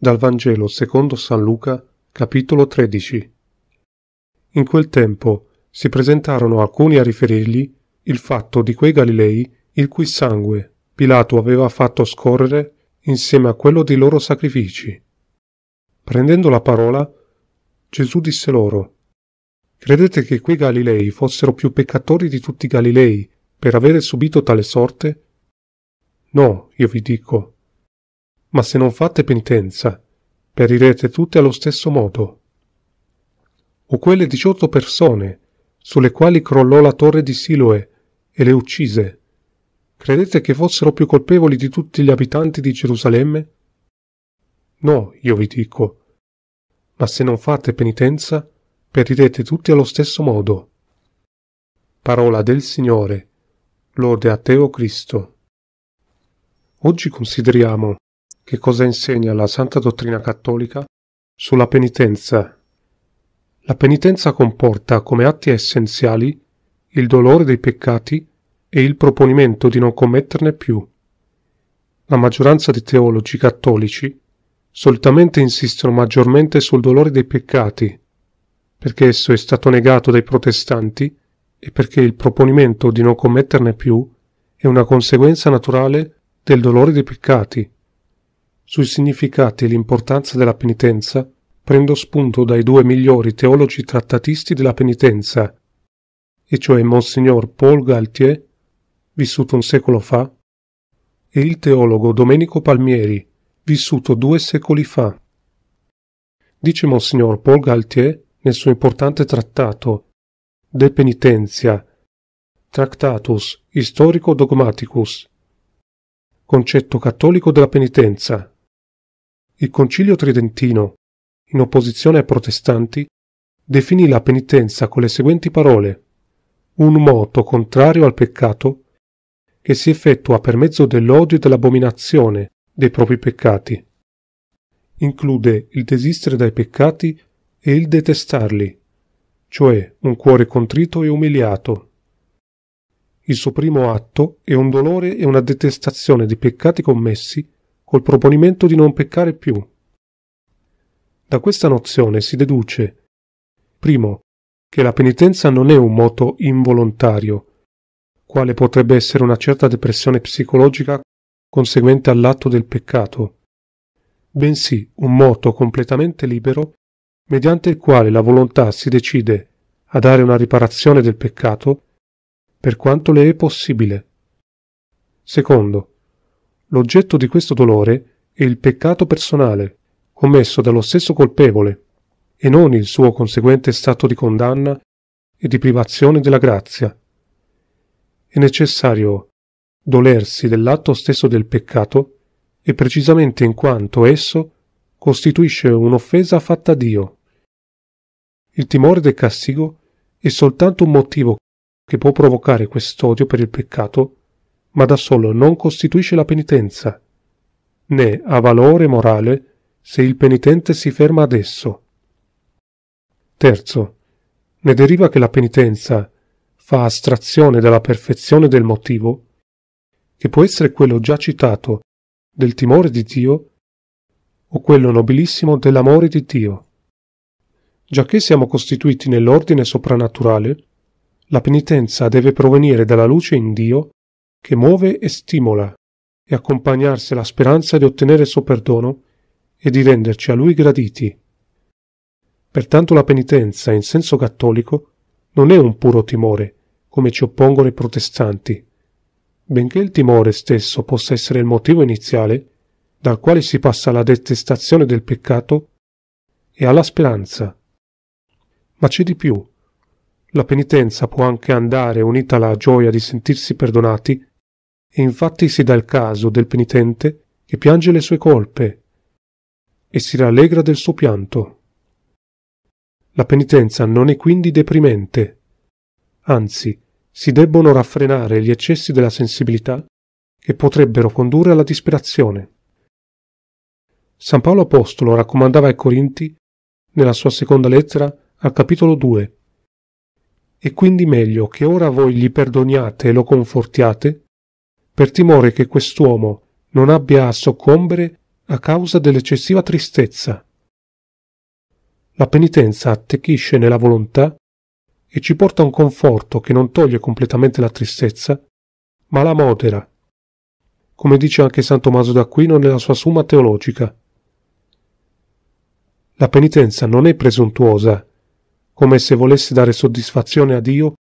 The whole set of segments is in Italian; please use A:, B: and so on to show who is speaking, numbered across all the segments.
A: dal Vangelo secondo San Luca, capitolo 13. In quel tempo si presentarono alcuni a riferirgli il fatto di quei Galilei il cui sangue Pilato aveva fatto scorrere insieme a quello dei loro sacrifici. Prendendo la parola, Gesù disse loro, Credete che quei Galilei fossero più peccatori di tutti i Galilei per avere subito tale sorte? No, io vi dico, ma se non fate penitenza, perirete tutte allo stesso modo. O quelle diciotto persone, sulle quali crollò la torre di Siloe e le uccise, credete che fossero più colpevoli di tutti gli abitanti di Gerusalemme? No, io vi dico, ma se non fate penitenza, perirete tutti allo stesso modo. Parola del Signore, lode a Teo Cristo. Oggi consideriamo che cosa insegna la santa dottrina cattolica sulla penitenza. La penitenza comporta come atti essenziali il dolore dei peccati e il proponimento di non commetterne più. La maggioranza dei teologi cattolici solitamente insistono maggiormente sul dolore dei peccati, perché esso è stato negato dai protestanti e perché il proponimento di non commetterne più è una conseguenza naturale del dolore dei peccati sui significati e l'importanza della penitenza, prendo spunto dai due migliori teologi trattatisti della penitenza, e cioè Monsignor Paul Galtier, vissuto un secolo fa, e il teologo Domenico Palmieri, vissuto due secoli fa. Dice Monsignor Paul Galtier nel suo importante trattato De Penitentia, Tractatus Historico Dogmaticus, concetto cattolico della penitenza, il Concilio Tridentino, in opposizione ai protestanti, definì la penitenza con le seguenti parole un moto contrario al peccato che si effettua per mezzo dell'odio e dell'abominazione dei propri peccati. Include il desistere dai peccati e il detestarli, cioè un cuore contrito e umiliato. Il suo primo atto è un dolore e una detestazione dei peccati commessi col proponimento di non peccare più. Da questa nozione si deduce, primo, che la penitenza non è un moto involontario, quale potrebbe essere una certa depressione psicologica conseguente all'atto del peccato, bensì un moto completamente libero mediante il quale la volontà si decide a dare una riparazione del peccato per quanto le è possibile. Secondo, L'oggetto di questo dolore è il peccato personale, commesso dallo stesso colpevole, e non il suo conseguente stato di condanna e di privazione della grazia. È necessario dolersi dell'atto stesso del peccato e precisamente in quanto esso costituisce un'offesa fatta a Dio. Il timore del castigo è soltanto un motivo che può provocare quest'odio per il peccato ma da solo non costituisce la penitenza, né ha valore morale se il penitente si ferma ad esso. Terzo, ne deriva che la penitenza fa astrazione dalla perfezione del motivo, che può essere quello già citato del timore di Dio o quello nobilissimo dell'amore di Dio. Giacché siamo costituiti nell'ordine soprannaturale, la penitenza deve provenire dalla luce in Dio che muove e stimola, e accompagnarsi alla speranza di ottenere il suo perdono e di renderci a lui graditi. Pertanto la penitenza, in senso cattolico, non è un puro timore, come ci oppongono i protestanti. Benché il timore stesso possa essere il motivo iniziale, dal quale si passa alla detestazione del peccato e alla speranza. Ma c'è di più. La penitenza può anche andare unita alla gioia di sentirsi perdonati e infatti si dà il caso del penitente che piange le sue colpe e si rallegra del suo pianto. La penitenza non è quindi deprimente, anzi si debbono raffrenare gli eccessi della sensibilità che potrebbero condurre alla disperazione. San Paolo Apostolo raccomandava ai Corinti, nella sua seconda lettera, al capitolo 2, E quindi meglio che ora voi gli perdoniate e lo confortiate, per timore che quest'uomo non abbia a soccombere a causa dell'eccessiva tristezza. La penitenza attecchisce nella volontà e ci porta un conforto che non toglie completamente la tristezza, ma la modera, come dice anche San Tommaso d'Aquino nella sua Summa Teologica. La penitenza non è presuntuosa, come se volesse dare soddisfazione a Dio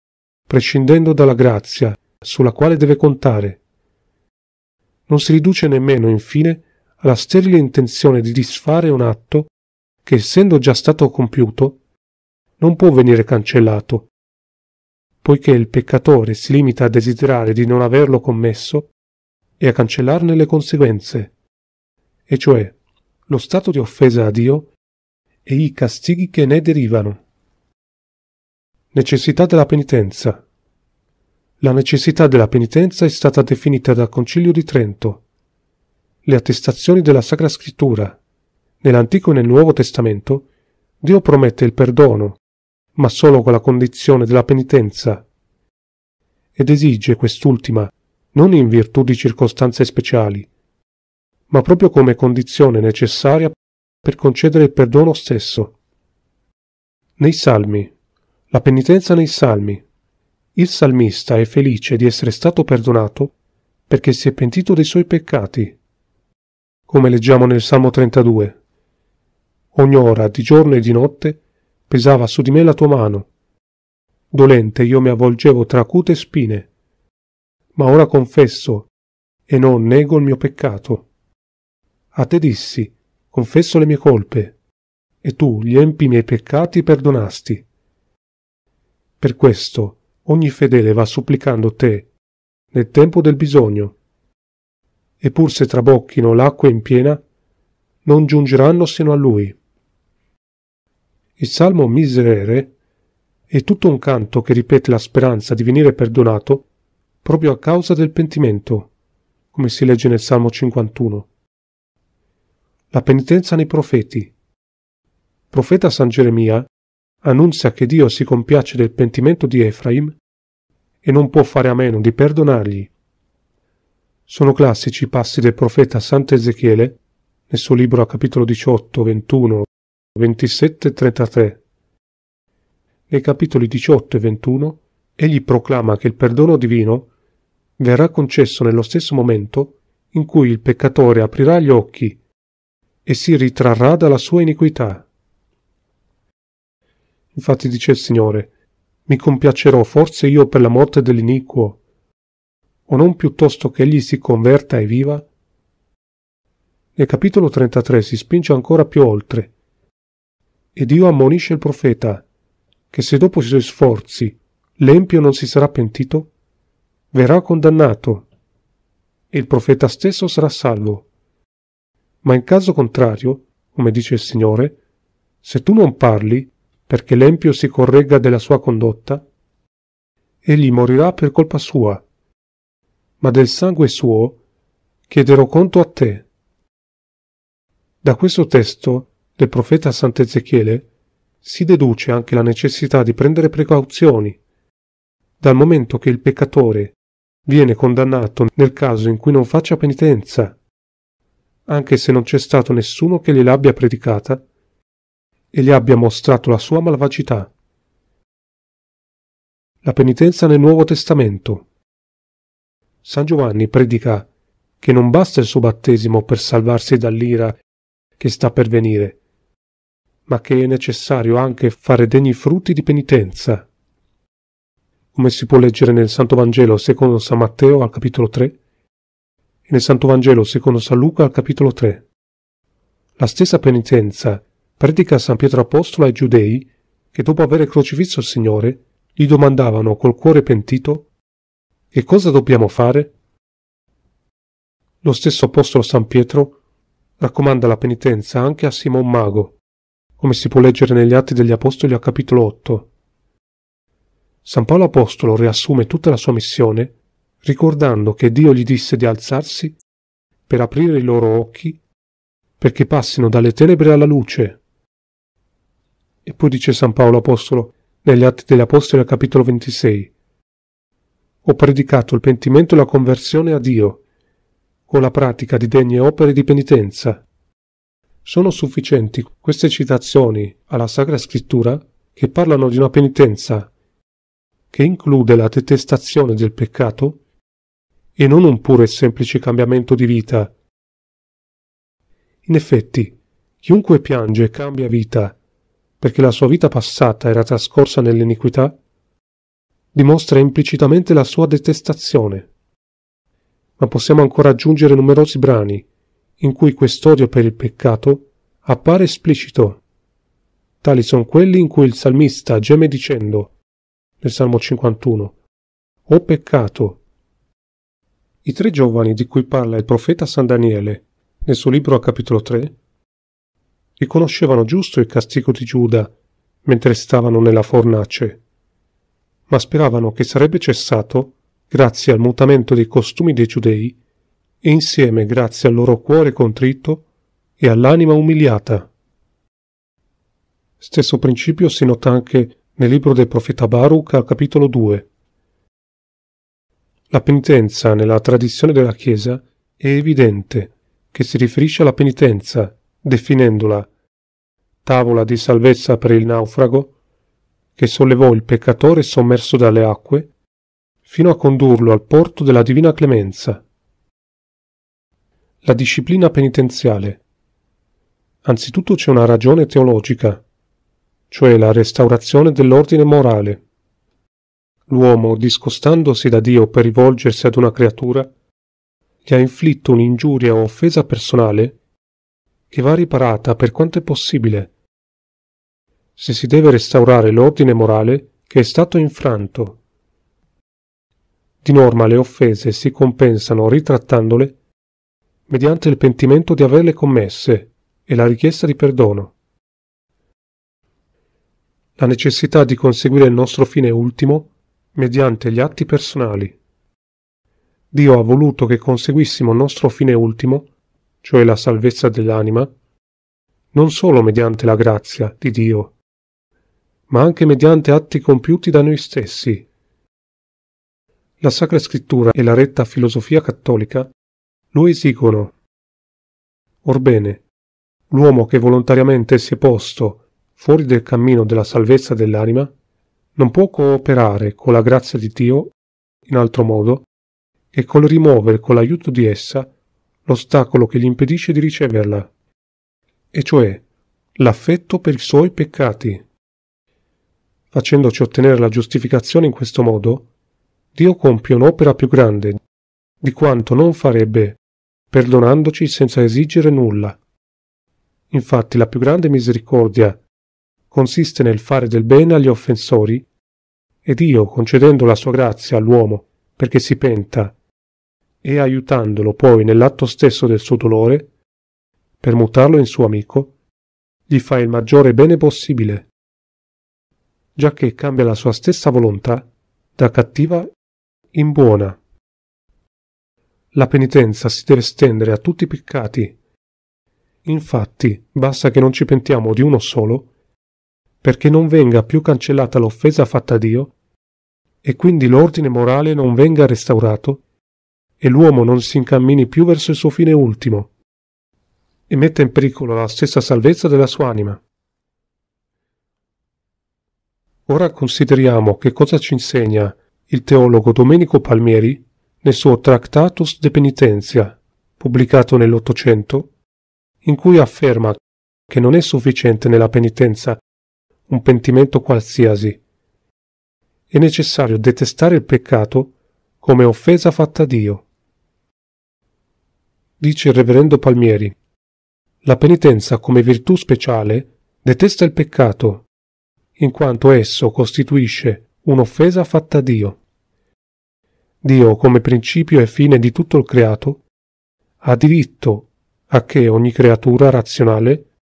A: prescindendo dalla grazia sulla quale deve contare non si riduce nemmeno, infine, alla sterile intenzione di disfare un atto che, essendo già stato compiuto, non può venire cancellato, poiché il peccatore si limita a desiderare di non averlo commesso e a cancellarne le conseguenze, e cioè lo stato di offesa a Dio e i castighi che ne derivano. Necessità della penitenza. La necessità della penitenza è stata definita dal Concilio di Trento. Le attestazioni della Sacra Scrittura. Nell'Antico e nel Nuovo Testamento Dio promette il perdono, ma solo con la condizione della penitenza. Ed esige quest'ultima non in virtù di circostanze speciali, ma proprio come condizione necessaria per concedere il perdono stesso. Nei Salmi. La penitenza nei Salmi il salmista è felice di essere stato perdonato perché si è pentito dei suoi peccati. Come leggiamo nel Salmo 32. Ogni ora, di giorno e di notte, pesava su di me la tua mano. Dolente io mi avvolgevo tra acute spine. Ma ora confesso e non nego il mio peccato. A te dissi, confesso le mie colpe, e tu gli empi i miei peccati perdonasti. Per questo ogni fedele va supplicando te, nel tempo del bisogno. E pur se trabocchino l'acqua in piena, non giungeranno sino a lui. Il salmo Miserere è tutto un canto che ripete la speranza di venire perdonato proprio a causa del pentimento, come si legge nel Salmo 51. La penitenza nei profeti. Profeta San Geremia annunzia che Dio si compiace del pentimento di Efraim e non può fare a meno di perdonargli. Sono classici i passi del profeta Santo Ezechiele nel suo libro a capitolo 18, 21, 27 e 33. Nei capitoli 18 e 21 egli proclama che il perdono divino verrà concesso nello stesso momento in cui il peccatore aprirà gli occhi e si ritrarrà dalla sua iniquità. Infatti dice il Signore, mi compiacerò forse io per la morte dell'iniquo, o non piuttosto che egli si converta e viva? Nel capitolo 33 si spinge ancora più oltre, e Dio ammonisce il profeta che se dopo i suoi sforzi l'empio non si sarà pentito, verrà condannato e il profeta stesso sarà salvo. Ma in caso contrario, come dice il Signore, se tu non parli, perché l'empio si corregga della sua condotta, egli morirà per colpa sua, ma del sangue suo chiederò conto a te. Da questo testo del profeta Sant'Ezechiele si deduce anche la necessità di prendere precauzioni, dal momento che il peccatore viene condannato nel caso in cui non faccia penitenza, anche se non c'è stato nessuno che gliel'abbia predicata, e gli abbia mostrato la sua malvagità. La penitenza nel Nuovo Testamento. San Giovanni predica che non basta il suo battesimo per salvarsi dall'ira che sta per venire, ma che è necessario anche fare degni frutti di penitenza. Come si può leggere nel Santo Vangelo secondo San Matteo al capitolo 3 e nel Santo Vangelo secondo San Luca al capitolo 3. La stessa penitenza predica a San Pietro Apostolo ai giudei che dopo avere crocifisso il Signore gli domandavano col cuore pentito che cosa dobbiamo fare? Lo stesso Apostolo San Pietro raccomanda la penitenza anche a Simon Mago, come si può leggere negli Atti degli Apostoli a capitolo 8. San Paolo Apostolo riassume tutta la sua missione ricordando che Dio gli disse di alzarsi per aprire i loro occhi perché passino dalle tenebre alla luce e poi dice San Paolo Apostolo, negli Atti degli Apostoli al capitolo 26, ho predicato il pentimento e la conversione a Dio, con la pratica di degne opere di penitenza. Sono sufficienti queste citazioni alla Sacra Scrittura che parlano di una penitenza che include la detestazione del peccato e non un puro e semplice cambiamento di vita. In effetti, chiunque piange e cambia vita perché la sua vita passata era trascorsa nell'iniquità, dimostra implicitamente la sua detestazione. Ma possiamo ancora aggiungere numerosi brani in cui quest'odio per il peccato appare esplicito. Tali sono quelli in cui il salmista geme dicendo, nel Salmo 51, O peccato! I tre giovani di cui parla il profeta San Daniele, nel suo libro a capitolo 3, riconoscevano giusto il castigo di Giuda mentre stavano nella fornace, ma speravano che sarebbe cessato grazie al mutamento dei costumi dei giudei e insieme grazie al loro cuore contrito e all'anima umiliata. Stesso principio si nota anche nel libro del profeta Baruch al capitolo 2. La penitenza nella tradizione della Chiesa è evidente che si riferisce alla penitenza definendola tavola di salvezza per il naufrago, che sollevò il peccatore sommerso dalle acque, fino a condurlo al porto della divina clemenza. La disciplina penitenziale. Anzitutto c'è una ragione teologica, cioè la restaurazione dell'ordine morale. L'uomo, discostandosi da Dio per rivolgersi ad una creatura, gli ha inflitto un'ingiuria o offesa personale che va riparata per quanto è possibile, se si deve restaurare l'ordine morale che è stato infranto. Di norma le offese si compensano ritrattandole mediante il pentimento di averle commesse e la richiesta di perdono. La necessità di conseguire il nostro fine ultimo mediante gli atti personali. Dio ha voluto che conseguissimo il nostro fine ultimo cioè la salvezza dell'anima, non solo mediante la grazia di Dio, ma anche mediante atti compiuti da noi stessi. La Sacra Scrittura e la retta filosofia cattolica lo esigono. Orbene, l'uomo che volontariamente si è posto fuori del cammino della salvezza dell'anima non può cooperare con la grazia di Dio in altro modo e col rimuovere con l'aiuto di essa l'ostacolo che gli impedisce di riceverla, e cioè l'affetto per i suoi peccati. Facendoci ottenere la giustificazione in questo modo, Dio compie un'opera più grande di quanto non farebbe perdonandoci senza esigere nulla. Infatti la più grande misericordia consiste nel fare del bene agli offensori e Dio, concedendo la sua grazia all'uomo perché si penta e aiutandolo poi nell'atto stesso del suo dolore, per mutarlo in suo amico, gli fa il maggiore bene possibile, giacché cambia la sua stessa volontà da cattiva in buona. La penitenza si deve stendere a tutti i peccati. Infatti, basta che non ci pentiamo di uno solo, perché non venga più cancellata l'offesa fatta a Dio, e quindi l'ordine morale non venga restaurato e l'uomo non si incammini più verso il suo fine ultimo, e metta in pericolo la stessa salvezza della sua anima. Ora consideriamo che cosa ci insegna il teologo Domenico Palmieri nel suo Tractatus de Penitentia, pubblicato nell'Ottocento, in cui afferma che non è sufficiente nella penitenza un pentimento qualsiasi. È necessario detestare il peccato come offesa fatta a Dio dice il reverendo Palmieri. La penitenza come virtù speciale detesta il peccato, in quanto esso costituisce un'offesa fatta a Dio. Dio, come principio e fine di tutto il creato, ha diritto a che ogni creatura razionale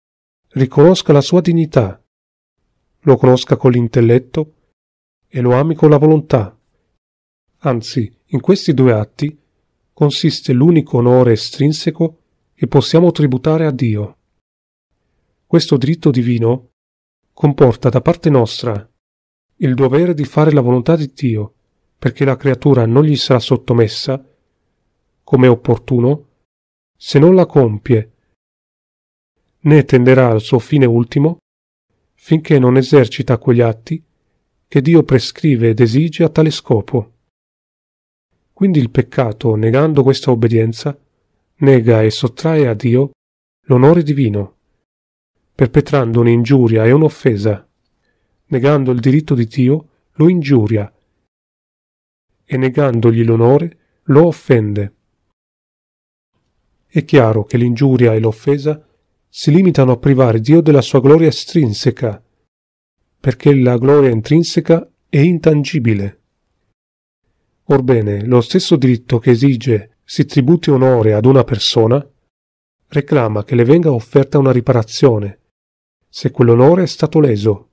A: riconosca la sua dignità, lo conosca con l'intelletto e lo ami con la volontà. Anzi, in questi due atti consiste l'unico onore estrinseco che possiamo tributare a Dio. Questo diritto divino comporta da parte nostra il dovere di fare la volontà di Dio, perché la creatura non gli sarà sottomessa, come è opportuno, se non la compie, né tenderà al suo fine ultimo, finché non esercita quegli atti che Dio prescrive ed esige a tale scopo. Quindi il peccato, negando questa obbedienza, nega e sottrae a Dio l'onore divino, perpetrando un'ingiuria e un'offesa. Negando il diritto di Dio, lo ingiuria e negandogli l'onore, lo offende. È chiaro che l'ingiuria e l'offesa si limitano a privare Dio della sua gloria estrinseca, perché la gloria intrinseca è intangibile. Orbene, lo stesso diritto che esige si tributi onore ad una persona, reclama che le venga offerta una riparazione, se quell'onore è stato leso.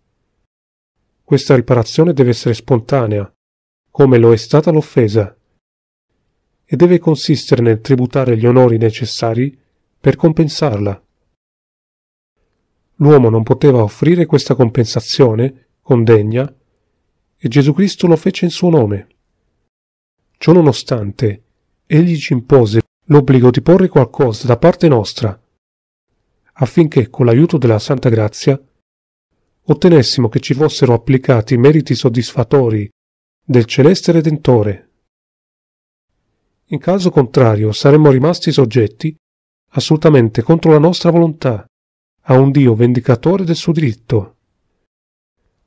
A: Questa riparazione deve essere spontanea, come lo è stata l'offesa, e deve consistere nel tributare gli onori necessari per compensarla. L'uomo non poteva offrire questa compensazione, con degna, e Gesù Cristo lo fece in suo nome. Ciò nonostante, egli ci impose l'obbligo di porre qualcosa da parte nostra, affinché con l'aiuto della Santa Grazia ottenessimo che ci fossero applicati i meriti soddisfatori del celeste Redentore. In caso contrario saremmo rimasti soggetti, assolutamente contro la nostra volontà, a un Dio vendicatore del suo diritto.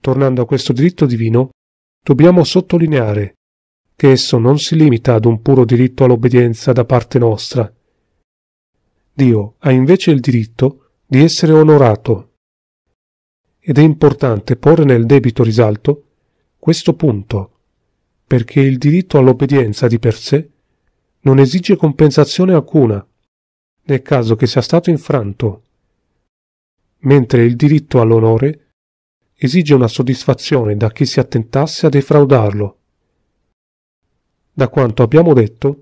A: Tornando a questo diritto divino, dobbiamo sottolineare che esso non si limita ad un puro diritto all'obbedienza da parte nostra. Dio ha invece il diritto di essere onorato. Ed è importante porre nel debito risalto questo punto, perché il diritto all'obbedienza di per sé non esige compensazione alcuna, nel caso che sia stato infranto, mentre il diritto all'onore esige una soddisfazione da chi si attentasse a defraudarlo. Da quanto abbiamo detto,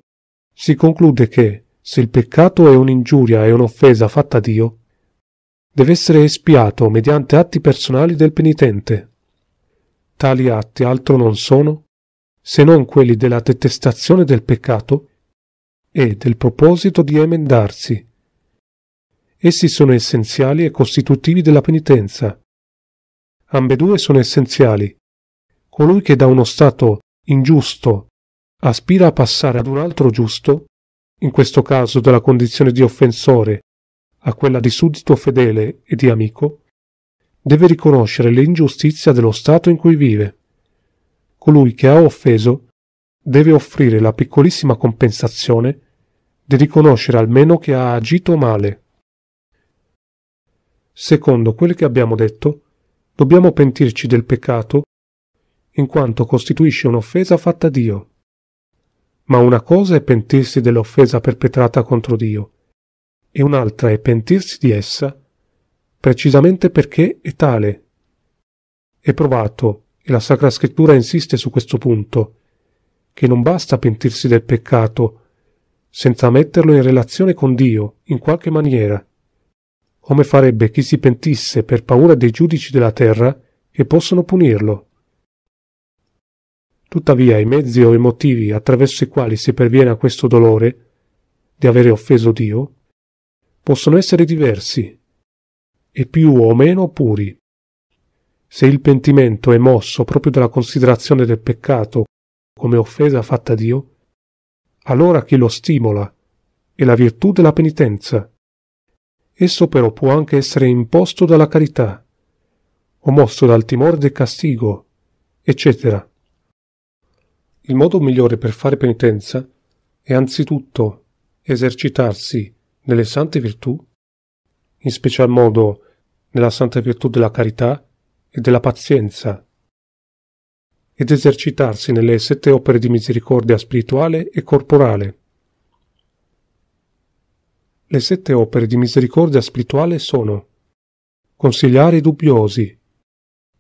A: si conclude che, se il peccato è un'ingiuria e un'offesa fatta a Dio, deve essere espiato mediante atti personali del penitente. Tali atti altro non sono se non quelli della detestazione del peccato e del proposito di emendarsi. Essi sono essenziali e costitutivi della penitenza. Ambedue sono essenziali. Colui che da uno stato ingiusto aspira a passare ad un altro giusto, in questo caso dalla condizione di offensore a quella di suddito fedele e di amico, deve riconoscere l'ingiustizia dello Stato in cui vive. Colui che ha offeso deve offrire la piccolissima compensazione di riconoscere almeno che ha agito male. Secondo quel che abbiamo detto, dobbiamo pentirci del peccato in quanto costituisce un'offesa fatta a Dio. Ma una cosa è pentirsi dell'offesa perpetrata contro Dio, e un'altra è pentirsi di essa precisamente perché è tale. È provato, e la Sacra Scrittura insiste su questo punto, che non basta pentirsi del peccato senza metterlo in relazione con Dio in qualche maniera, come farebbe chi si pentisse per paura dei giudici della terra che possono punirlo. Tuttavia i mezzi o i motivi attraverso i quali si perviene a questo dolore di avere offeso Dio possono essere diversi e più o meno puri. Se il pentimento è mosso proprio dalla considerazione del peccato come offesa fatta a Dio, allora chi lo stimola è la virtù della penitenza. Esso però può anche essere imposto dalla carità, o mosso dal timore del castigo, eccetera. Il modo migliore per fare penitenza è anzitutto esercitarsi nelle sante virtù, in special modo nella santa virtù della carità e della pazienza, ed esercitarsi nelle sette opere di misericordia spirituale e corporale. Le sette opere di misericordia spirituale sono consigliare i dubbiosi,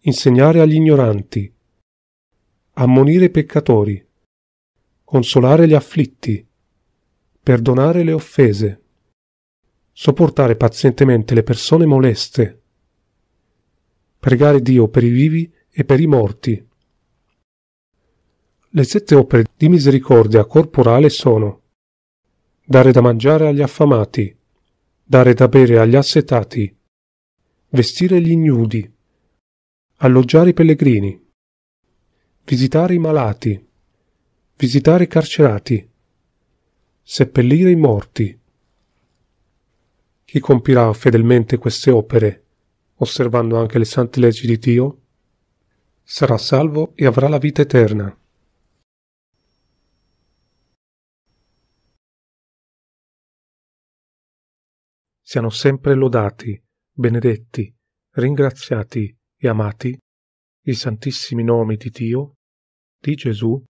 A: insegnare agli ignoranti, ammonire i peccatori, consolare gli afflitti, perdonare le offese, sopportare pazientemente le persone moleste, pregare Dio per i vivi e per i morti. Le sette opere di misericordia corporale sono dare da mangiare agli affamati, dare da bere agli assetati, vestire gli ignudi, alloggiare i pellegrini visitare i malati, visitare i carcerati, seppellire i morti. Chi compirà fedelmente queste opere, osservando anche le sante leggi di Dio, sarà salvo e avrà la vita eterna. Siano sempre lodati, benedetti, ringraziati e amati i santissimi nomi di Dio, di Gesù,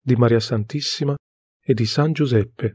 A: di Maria Santissima e di San Giuseppe,